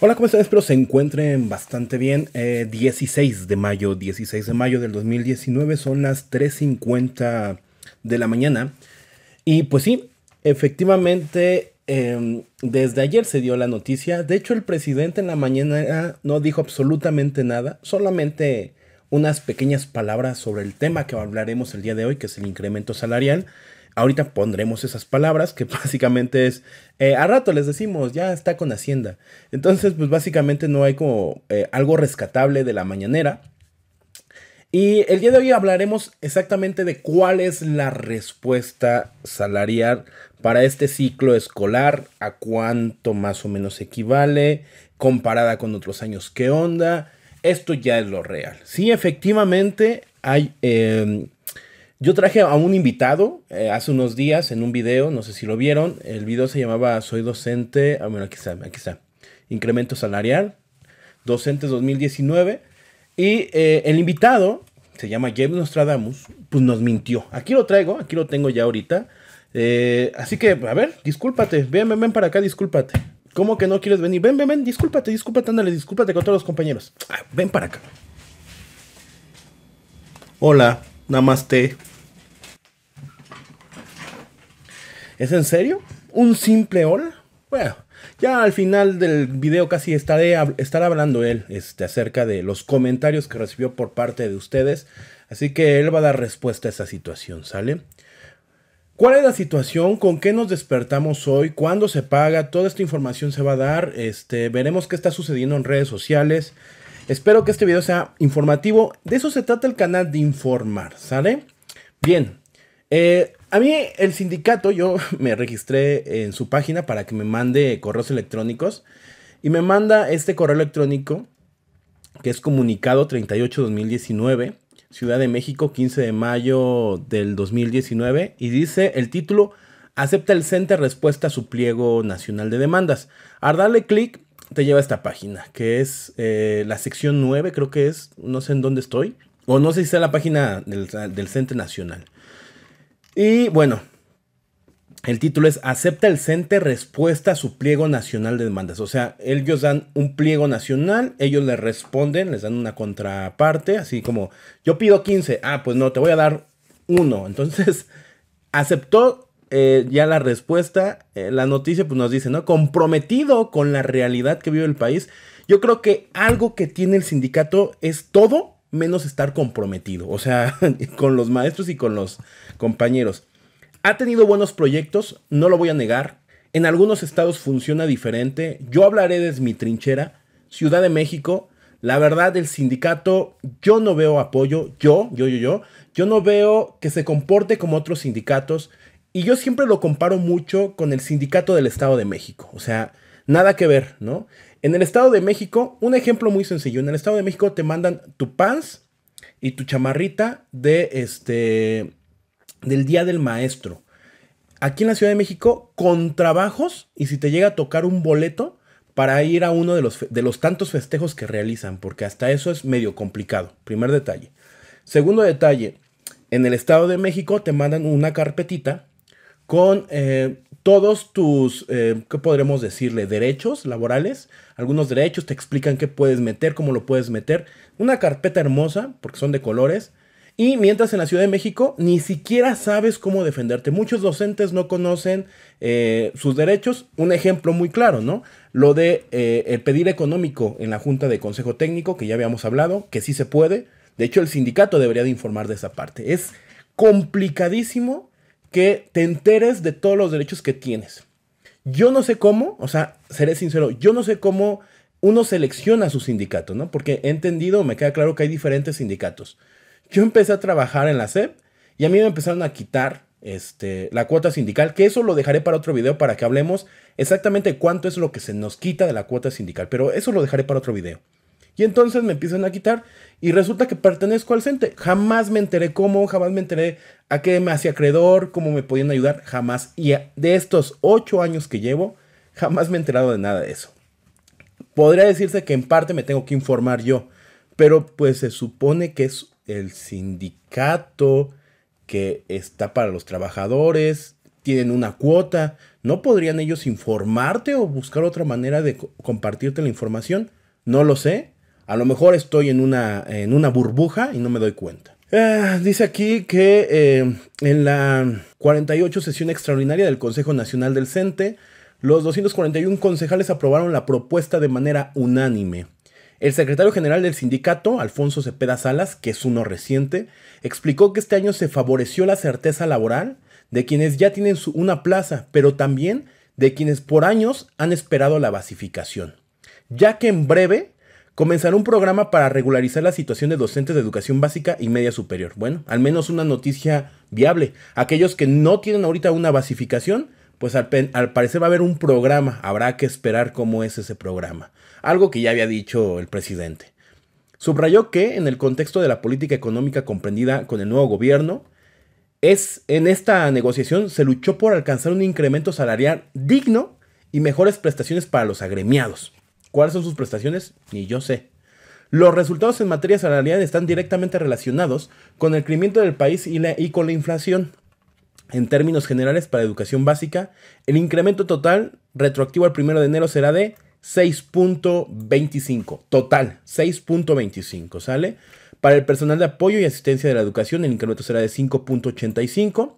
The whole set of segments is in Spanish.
Hola, ¿cómo están? Espero se encuentren bastante bien. 16 eh, de mayo, 16 de mayo del 2019, son las 3.50 de la mañana. Y pues sí, efectivamente, em, desde ayer se dio la noticia. De hecho, el presidente en la mañana no dijo absolutamente nada, solamente unas pequeñas palabras sobre el tema que hablaremos el día de hoy, que es el incremento salarial. Ahorita pondremos esas palabras que básicamente es, eh, a rato les decimos, ya está con Hacienda. Entonces, pues básicamente no hay como eh, algo rescatable de la mañanera. Y el día de hoy hablaremos exactamente de cuál es la respuesta salarial para este ciclo escolar, a cuánto más o menos equivale, comparada con otros años, qué onda. Esto ya es lo real. Sí, efectivamente hay em, yo traje a un invitado eh, hace unos días en un video, no sé si lo vieron. El video se llamaba Soy docente. Ah, bueno, aquí está, aquí está. Incremento salarial, docentes 2019. Y eh, el invitado, se llama James Nostradamus, pues nos mintió. Aquí lo traigo, aquí lo tengo ya ahorita. Eh, así que, a ver, discúlpate. Ven, ven, ven para acá, discúlpate. ¿Cómo que no quieres venir? Ven, ven, ven, discúlpate, discúlpate, ándale, discúlpate con todos los compañeros. Ah, ven para acá. Hola, namaste. ¿Es en serio? ¿Un simple hola? Bueno, ya al final del video casi estaré, estar hablando él este, acerca de los comentarios que recibió por parte de ustedes. Así que él va a dar respuesta a esa situación, ¿sale? ¿Cuál es la situación? ¿Con qué nos despertamos hoy? ¿Cuándo se paga? Toda esta información se va a dar. Este, veremos qué está sucediendo en redes sociales. Espero que este video sea informativo. De eso se trata el canal de informar, ¿sale? Bien. Eh, a mí el sindicato, yo me registré en su página para que me mande correos electrónicos y me manda este correo electrónico que es comunicado 38-2019, Ciudad de México 15 de mayo del 2019 y dice el título acepta el CENTE respuesta a su pliego nacional de demandas. Al darle clic te lleva a esta página que es eh, la sección 9 creo que es, no sé en dónde estoy o no sé si está la página del, del CENTE nacional. Y bueno, el título es Acepta el CENTE respuesta a su pliego nacional de demandas. O sea, ellos dan un pliego nacional, ellos le responden, les dan una contraparte, así como yo pido 15, ah, pues no, te voy a dar uno. Entonces, aceptó eh, ya la respuesta, eh, la noticia pues nos dice, ¿no? Comprometido con la realidad que vive el país. Yo creo que algo que tiene el sindicato es todo menos estar comprometido, o sea, con los maestros y con los compañeros. Ha tenido buenos proyectos, no lo voy a negar. En algunos estados funciona diferente. Yo hablaré desde mi trinchera, Ciudad de México. La verdad, el sindicato, yo no veo apoyo, yo, yo, yo, yo, yo no veo que se comporte como otros sindicatos. Y yo siempre lo comparo mucho con el sindicato del Estado de México. O sea, nada que ver, ¿no? En el Estado de México, un ejemplo muy sencillo. En el Estado de México te mandan tu pants y tu chamarrita de este del Día del Maestro. Aquí en la Ciudad de México, con trabajos y si te llega a tocar un boleto para ir a uno de los, de los tantos festejos que realizan, porque hasta eso es medio complicado. Primer detalle. Segundo detalle, en el Estado de México te mandan una carpetita con eh, todos tus, eh, ¿qué podremos decirle? Derechos laborales, algunos derechos, te explican qué puedes meter, cómo lo puedes meter. Una carpeta hermosa, porque son de colores. Y mientras en la Ciudad de México ni siquiera sabes cómo defenderte. Muchos docentes no conocen eh, sus derechos. Un ejemplo muy claro, ¿no? Lo de eh, el pedir económico en la Junta de Consejo Técnico, que ya habíamos hablado, que sí se puede. De hecho, el sindicato debería de informar de esa parte. Es complicadísimo que te enteres de todos los derechos que tienes. Yo no sé cómo, o sea, seré sincero, yo no sé cómo uno selecciona su sindicato, ¿no? Porque he entendido, me queda claro que hay diferentes sindicatos. Yo empecé a trabajar en la SEP y a mí me empezaron a quitar este, la cuota sindical, que eso lo dejaré para otro video para que hablemos exactamente cuánto es lo que se nos quita de la cuota sindical, pero eso lo dejaré para otro video. Y entonces me empiezan a quitar y resulta que pertenezco al CENTE. Jamás me enteré cómo, jamás me enteré a qué me hacía acreedor, cómo me podían ayudar, jamás. Y de estos ocho años que llevo, jamás me he enterado de nada de eso. Podría decirse que en parte me tengo que informar yo, pero pues se supone que es el sindicato que está para los trabajadores, tienen una cuota, ¿no podrían ellos informarte o buscar otra manera de compartirte la información? No lo sé, a lo mejor estoy en una, en una burbuja y no me doy cuenta. Ah, dice aquí que eh, en la 48 sesión extraordinaria del Consejo Nacional del CENTE, los 241 concejales aprobaron la propuesta de manera unánime. El secretario general del sindicato, Alfonso Cepeda Salas, que es uno reciente, explicó que este año se favoreció la certeza laboral de quienes ya tienen una plaza, pero también de quienes por años han esperado la basificación, ya que en breve Comenzar un programa para regularizar la situación de docentes de educación básica y media superior. Bueno, al menos una noticia viable. Aquellos que no tienen ahorita una basificación, pues al, al, parecer va a haber un programa, habrá que esperar cómo es ese programa. Algo que ya había dicho el presidente. Subrayó que en el contexto de la política económica comprendida con el nuevo gobierno, es en esta negociación se luchó por alcanzar un incremento salarial digno y mejores prestaciones para los agremiados. ¿Cuáles son sus prestaciones? Ni yo sé. Los resultados en materia salarial están directamente relacionados con el crecimiento del país y, con la inflación. En términos generales, para educación básica, el incremento total retroactivo al 1 de enero será de 6.25. Total, 6.25, ¿sale? Para el personal de apoyo y asistencia de la educación, el incremento será de 5.85.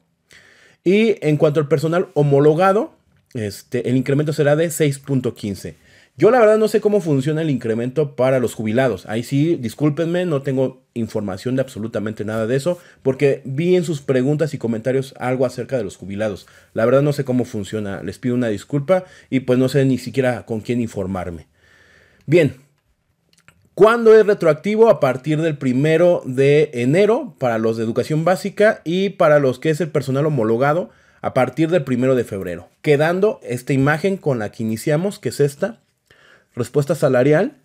Y en cuanto al personal homologado, este, el incremento será de 6.15. Yo la verdad no sé cómo funciona el incremento para los jubilados. Ahí sí, discúlpenme, no tengo información de absolutamente nada de eso, porque vi en sus preguntas y comentarios algo acerca de los jubilados. La verdad no sé cómo funciona, les pido una disculpa y pues no sé ni siquiera con quién informarme. Bien, ¿Cuándo es retroactivo? A partir del primero de enero para los de educación básica y para los que es el personal homologado a partir del primero de febrero. Quedando esta imagen con la que iniciamos, que es esta, respuesta salarial.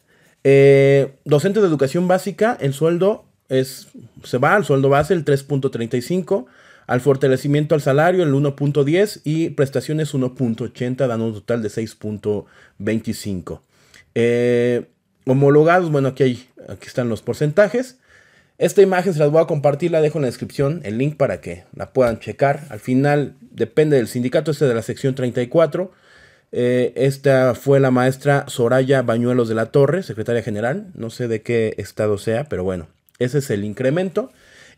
Eh, docente de educación básica, el sueldo es, se va al sueldo base, el 3.35, al fortalecimiento al salario, el 1.10 y prestaciones 1.80, dando un total de 6.25. Eh, homologados, bueno, aquí, aquí están los porcentajes. Esta imagen se las voy a compartir, la dejo en la descripción, el link para que la puedan checar. Al final, depende del sindicato, este de la sección 34. Eh, esta fue la maestra Soraya Bañuelos de la Torre, secretaria general. No sé de qué estado sea, pero bueno, ese es el incremento.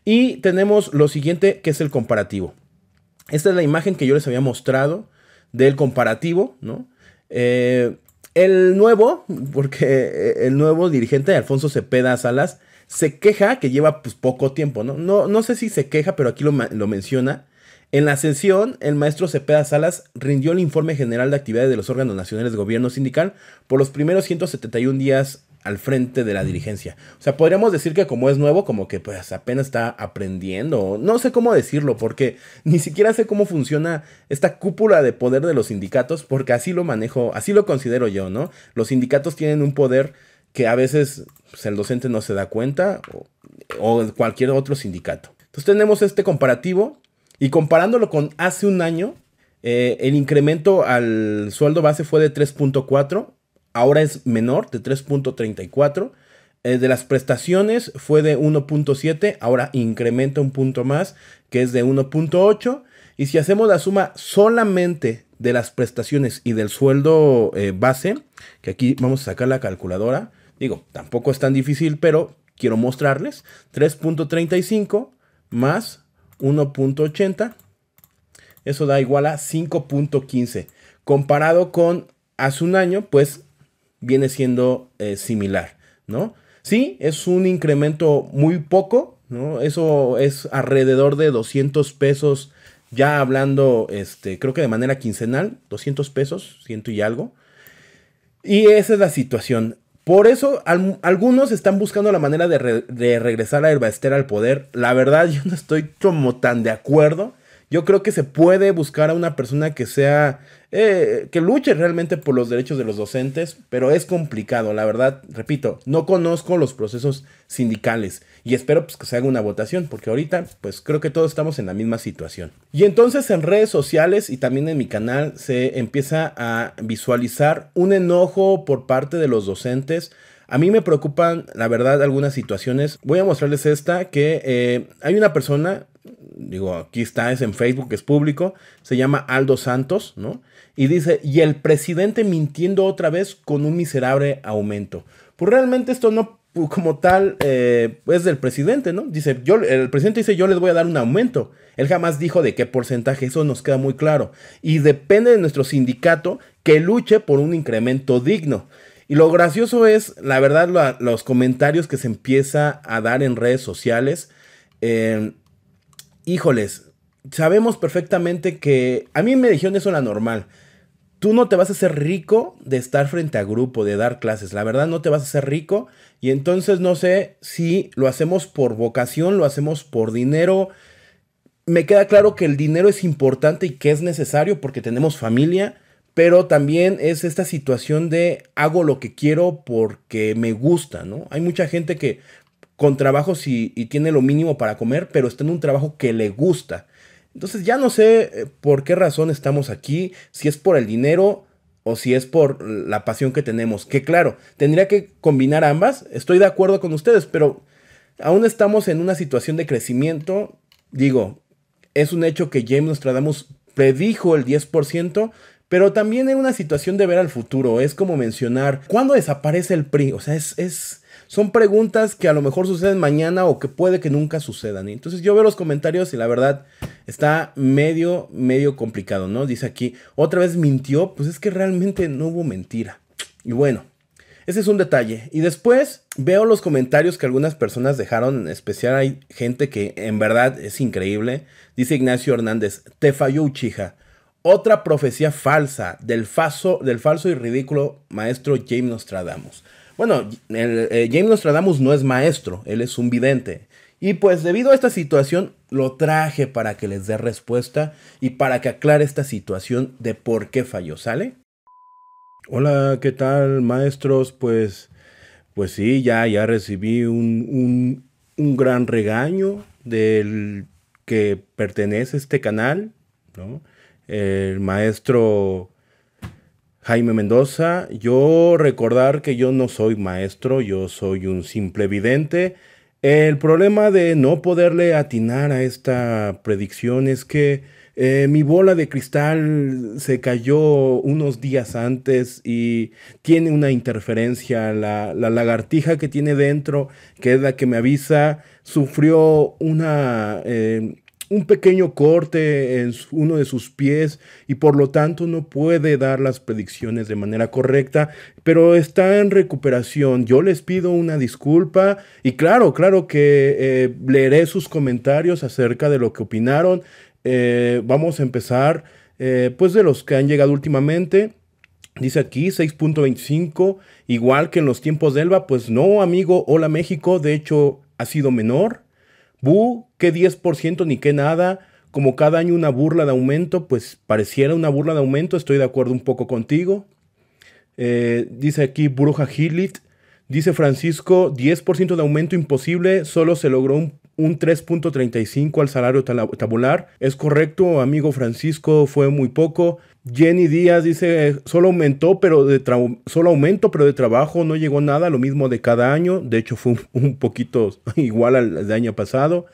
Y tenemos lo siguiente, que es el comparativo. Esta es la imagen que yo les había mostrado del comparativo, ¿no? Eh, el nuevo, porque eh, el nuevo dirigente Alfonso Cepeda Salas se queja que lleva pues, poco tiempo, ¿no? ¿no? No sé si se queja, pero aquí lo, lo menciona en la sesión, el maestro Cepeda Salas rindió el informe general de actividades de los órganos nacionales de gobierno sindical por los primeros 171 días al frente de la dirigencia. O sea, podríamos decir que como es nuevo, como que pues apenas está aprendiendo. No sé cómo decirlo, porque ni siquiera sé cómo funciona esta cúpula de poder de los sindicatos, porque así lo manejo, así lo considero yo, ¿no? Los sindicatos tienen un poder que a veces pues, el docente no se da cuenta o, o cualquier otro sindicato. Entonces tenemos este comparativo y comparándolo con hace un año, eh, el incremento al sueldo base fue de 3.4, ahora es menor, de 3.34. Eh, de las prestaciones fue de 1.7, ahora incrementa un punto más, que es de 1.8. Y si hacemos la suma solamente de las prestaciones y del sueldo eh, base, que aquí vamos a sacar la calculadora, digo, tampoco es tan difícil, pero quiero mostrarles, 3.35 más 1.80. Eso da igual a 5.15. Comparado con hace un año, pues viene siendo eh, similar, ¿no? Sí, es un incremento muy poco, ¿no? Eso es alrededor de 200 pesos, ya hablando, este, creo que de manera quincenal, 200 pesos, ciento y algo. Y esa es la situación. Por eso algunos están buscando la manera de, regresar a Herbaester al poder. La verdad yo no estoy como tan de acuerdo. Yo creo que se puede buscar a una persona que sea, eh, que luche realmente por los derechos de los docentes, pero es complicado, la verdad, repito, no conozco los procesos sindicales y espero pues, que se haga una votación, porque ahorita pues creo que todos estamos en la misma situación. Y entonces en redes sociales y también en mi canal se empieza a visualizar un enojo por parte de los docentes a mí me preocupan, la verdad, algunas situaciones. Voy a mostrarles esta, que eh, hay una persona, digo, aquí está, es en Facebook, es público, se llama Aldo Santos, ¿no? Y dice, y el presidente mintiendo otra vez con un miserable aumento. Pues realmente esto no, como tal, eh, es del presidente, ¿no? Dice, yo, el presidente dice, yo les voy a dar un aumento. Él jamás dijo de qué porcentaje, eso nos queda muy claro. Y depende de nuestro sindicato que luche por un incremento digno. Y lo gracioso es, la verdad, los comentarios que se empieza a dar en redes sociales. Eh, híjoles, sabemos perfectamente que a mí me dijeron eso la normal. Tú no te vas a hacer rico de estar frente a grupo, de dar clases. La verdad no te vas a hacer rico. Y entonces no sé si lo hacemos por vocación, lo hacemos por dinero. Me queda claro que el dinero es importante y que es necesario porque tenemos familia. Pero también es esta situación de hago lo que quiero porque me gusta, ¿no? Hay mucha gente que con trabajos y, tiene lo mínimo para comer, pero está en un trabajo que le gusta. Entonces ya no sé eh, por qué razón estamos aquí, si es por el dinero o si es por la pasión que tenemos. Que claro, tendría que combinar ambas, estoy de acuerdo con ustedes, pero aún estamos en una situación de crecimiento. Digo, es un hecho que James Nostradamus predijo el 10%, pero también en una situación de ver al futuro. Es como mencionar, ¿cuándo desaparece el PRI? O sea, es, son preguntas que a lo mejor suceden mañana o que puede que nunca sucedan. Y ¿eh? entonces yo veo los comentarios y la verdad está medio, medio complicado, ¿no? Dice aquí, otra vez mintió, pues es que realmente no hubo mentira. Y bueno, ese es un detalle. Y después veo los comentarios que algunas personas dejaron, en especial hay gente que en verdad es increíble. Dice Ignacio Hernández, te falló Uchiha. Otra profecía falsa del falso, del falso y ridículo maestro James Nostradamus. Bueno, el, eh, James Nostradamus no es maestro, él es un vidente. Y pues debido a esta situación lo traje para que les dé respuesta y para que aclare esta situación de por qué falló, ¿sale? Hola, ¿qué tal maestros? Pues, pues sí, ya, ya recibí un, gran regaño del que pertenece a este canal, El maestro Jaime Mendoza. Yo recordar que yo no soy maestro, yo soy un simple vidente. El problema de no poderle atinar a esta predicción es que eh, mi bola de cristal se cayó unos días antes y tiene una interferencia. La, lagartija que tiene dentro, que es la que me avisa, sufrió una... Eh, un pequeño corte en uno de sus pies y por lo tanto no puede dar las predicciones de manera correcta, pero está en recuperación. Yo les pido una disculpa y claro, claro que eh, leeré sus comentarios acerca de lo que opinaron. Eh, vamos a empezar eh, pues de los que han llegado últimamente. Dice aquí 6.25, igual que en los tiempos de Elba, pues no, amigo, hola México, de hecho ha sido menor. Bu, qué 10% ni qué nada, como cada año una burla de aumento, pues pareciera una burla de aumento, estoy de acuerdo un poco contigo. Eh, dice aquí Bruja Hillit, dice Francisco, 10% de aumento imposible, solo se logró un 3.35 al salario tabular. Es correcto, amigo Francisco, fue muy poco. Jenny Díaz dice, eh, solo aumentó, pero de solo aumento, pero de trabajo no llegó nada, lo mismo de cada año, de hecho fue un, poquito igual al de año pasado.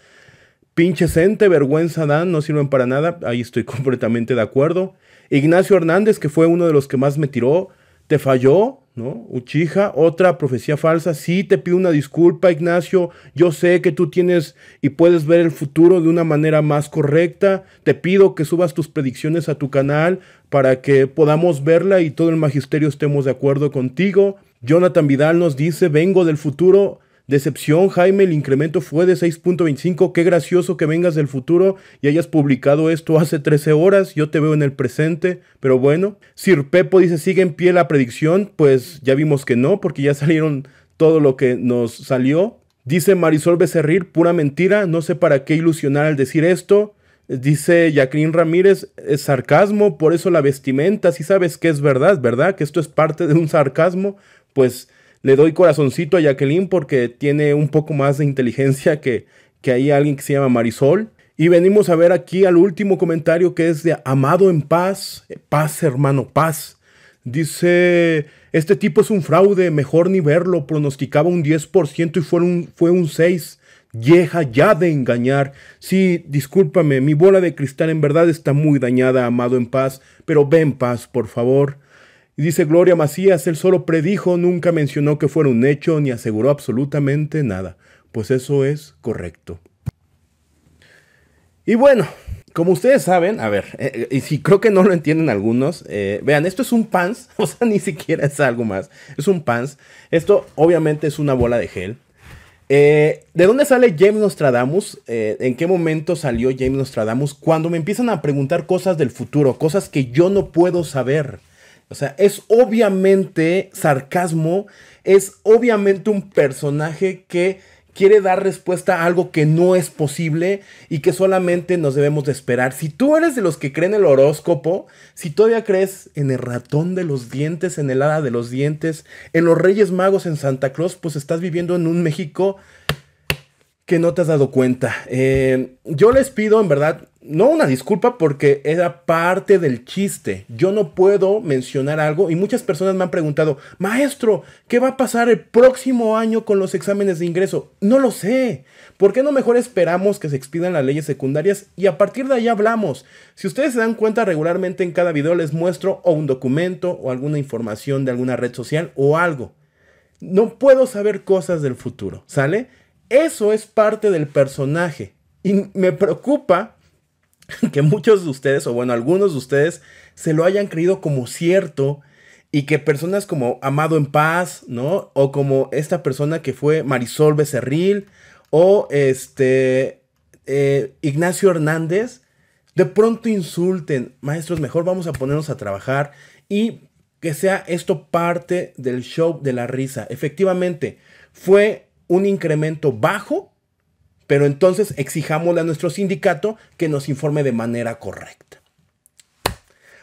Pinche gente, vergüenza dan, no sirven para nada, ahí estoy completamente de acuerdo. Ignacio Hernández, que fue uno de los que más me tiró, te falló, ¿no? Uchiha, otra profecía falsa. Sí, te pido una disculpa, Ignacio. Yo sé que tú tienes y puedes ver el futuro de una manera más correcta. Te pido que subas tus predicciones a tu canal para que podamos verla y todo el magisterio estemos de acuerdo contigo. Jonathan Vidal nos dice, vengo del futuro, Decepción, Jaime, el incremento fue de 6.25. Qué gracioso que vengas del futuro y hayas publicado esto hace 13 horas. Yo te veo en el presente, pero bueno. Sir Pepo dice, ¿sigue en pie la predicción? Pues ya vimos que no, porque ya salieron todo lo que nos salió. Dice Marisol Becerril, pura mentira, no sé para qué ilusionar al decir esto. Dice Jacqueline Ramírez, es sarcasmo, por eso la vestimenta, si sabes que es verdad, ¿verdad? Que esto es parte de un sarcasmo, pues le doy corazoncito a Jacqueline porque tiene un poco más de inteligencia que, que hay alguien que se llama Marisol. Y venimos a ver aquí al último comentario que es de Amado en paz, eh, paz hermano, paz. Dice, este tipo es un fraude, mejor ni verlo, pronosticaba un 10% y fue un, fue un 6%. Yeja ya de engañar. Sí, discúlpame, mi bola de cristal en verdad está muy dañada, amado en paz, pero ven paz, por favor. Y dice Gloria Macías, él solo predijo, nunca mencionó que fuera un hecho ni aseguró absolutamente nada. Pues eso es correcto. Y bueno, como ustedes saben, a ver, eh, eh, y si creo que no lo entienden algunos, eh, vean, esto es un pants, o sea, ni siquiera es algo más, es un pants. Esto obviamente es una bola de gel. ¿De dónde sale James Nostradamus? ¿En qué momento salió James Nostradamus? Cuando me empiezan a preguntar cosas del futuro, cosas que yo no puedo saber. O sea, es obviamente sarcasmo, es obviamente un personaje que quiere dar respuesta a algo que no es posible y que solamente nos debemos de esperar. Si tú eres de los que creen el horóscopo, si todavía crees en el ratón de los dientes, en el hada de los dientes, en los Reyes Magos, en Santa Cruz, pues estás viviendo en un México que no te has dado cuenta. Eh, yo les pido, en verdad, no una disculpa porque era parte del chiste. Yo no puedo mencionar algo y muchas personas me han preguntado, maestro, ¿qué va a pasar el próximo año con los exámenes de ingreso? No lo sé. ¿Por qué no mejor esperamos que se expidan las leyes secundarias y a partir de ahí hablamos? Si ustedes se dan cuenta regularmente en cada video les muestro o un documento o alguna información de alguna red social o algo. No puedo saber cosas del futuro, ¿sale? Eso es parte del personaje. Y me preocupa que muchos de ustedes, o bueno, algunos de ustedes, se lo hayan creído como cierto y que personas como Amado en Paz, ¿no? O como esta persona que fue Marisol Becerril, o este eh, Ignacio Hernández, de pronto insulten, maestros, mejor vamos a ponernos a trabajar y que sea esto parte del show de la risa. Efectivamente, fue un incremento bajo, pero entonces exijámosle a nuestro sindicato que nos informe de manera correcta.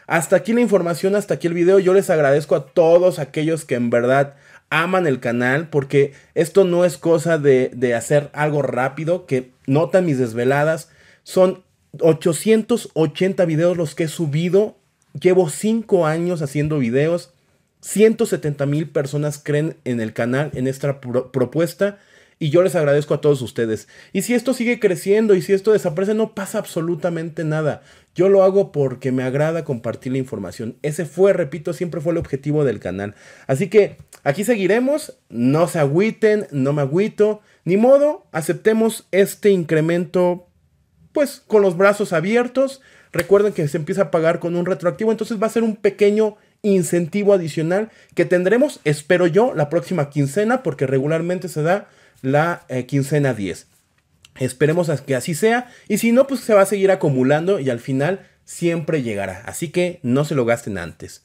Hasta aquí la información, hasta aquí el video. Yo les agradezco a todos aquellos que en verdad aman el canal porque esto no es cosa de, hacer algo rápido, que notan mis desveladas. Son 880 videos los que he subido. Llevo 5 años haciendo videos. 170 mil personas creen en el canal, en esta propuesta. Y yo les agradezco a todos ustedes. Y si esto sigue creciendo y si esto desaparece, no pasa absolutamente nada. Yo lo hago porque me agrada compartir la información. Ese fue, repito, siempre fue el objetivo del canal. Así que aquí seguiremos. No se agüiten, no me agüito. Ni modo, aceptemos este incremento pues con los brazos abiertos. Recuerden que se empieza a pagar con un retroactivo, entonces va a ser un pequeño incentivo adicional que tendremos, espero yo, la próxima quincena, porque regularmente se da la eh, quincena 10. Esperemos que así sea, y si no, pues se va a seguir acumulando y al final siempre llegará. Así que no se lo gasten antes.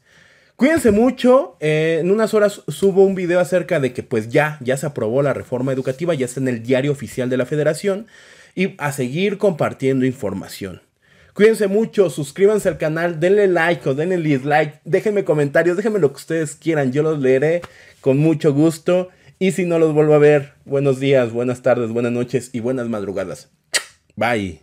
Cuídense mucho. Eh, en unas horas subo un video acerca de que pues ya, ya se aprobó la reforma educativa, ya está en el diario oficial de la federación. Y a seguir compartiendo información. Cuídense mucho, suscríbanse al canal, denle like o denle dislike, déjenme comentarios, déjenme lo que ustedes quieran, yo los leeré con mucho gusto. Y si no los vuelvo a ver, buenos días, buenas tardes, buenas noches y buenas madrugadas. Bye.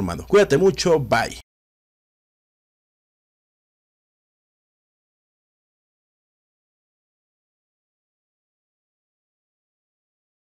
hermano, Cuídate mucho, bye.